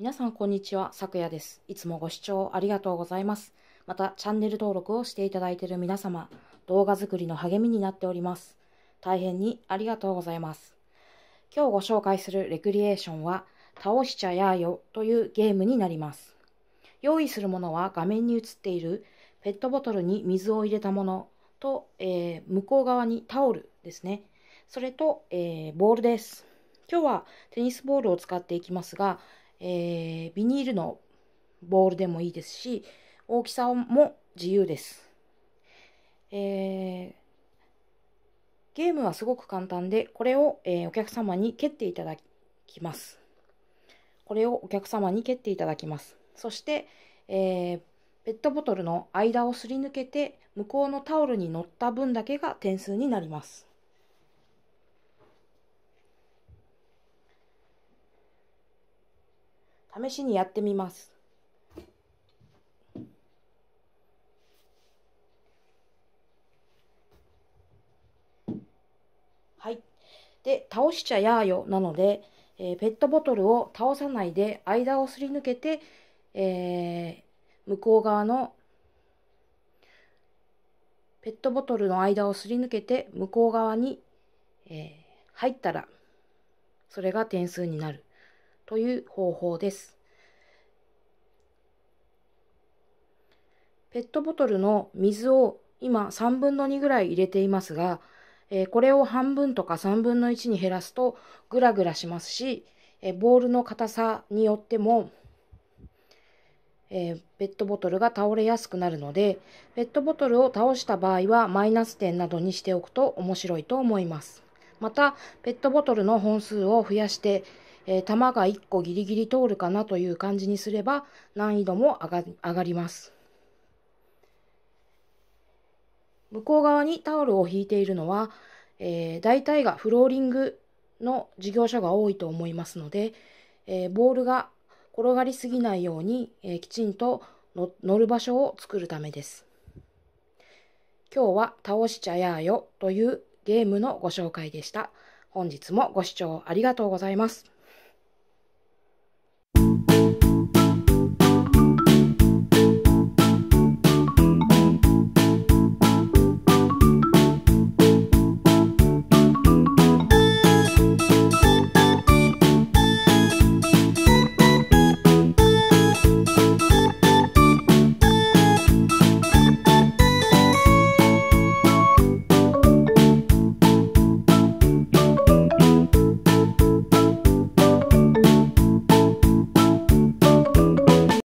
皆さんこんにちは、昨夜です。いつもご視聴ありがとうございます。また、チャンネル登録をしていただいている皆様、動画作りの励みになっております。大変にありがとうございます。今日ご紹介するレクリエーションは、倒しちゃやーよというゲームになります。用意するものは画面に映っているペットボトルに水を入れたものと、えー、向こう側にタオルですね。それと、えー、ボールです。今日はテニスボールを使っていきますが、えー、ビニールのボールでもいいですし、大きさも自由です。えー、ゲームはすごく簡単で、これを、えー、お客様に蹴っていただきます。これをお客様に蹴っていただきます。そして、えー、ペットボトルの間をすり抜けて、向こうのタオルに乗った分だけが点数になります。試しにやってみます。はい。で、倒しちゃやーよなので、えー、ペットボトルを倒さないで間をすり抜けて、えー、向こう側のペットボトルの間をすり抜けて向こう側に、えー、入ったらそれが点数になる。という方法です。ペットボトルの水を今3分の2ぐらい入れていますが、えこれを半分とか3分の1に減らすとグラグラしますし、えボールの硬さによっても、えー、ペットボトルが倒れやすくなるのでペットボトルを倒した場合はマイナス点などにしておくと面白いと思います。またペットボトルの本数を増やしてえー、玉が1個ギリギリ通るかなという感じにすれば難易度も上が上がります。向こう側にタオルを引いているのは、えー、大体がフローリングの事業者が多いと思いますので、えー、ボールが転がりすぎないように、えー、きちんと乗る場所を作るためです。今日は倒しちゃやーよというゲームのご紹介でした。本日もご視聴ありがとうございます。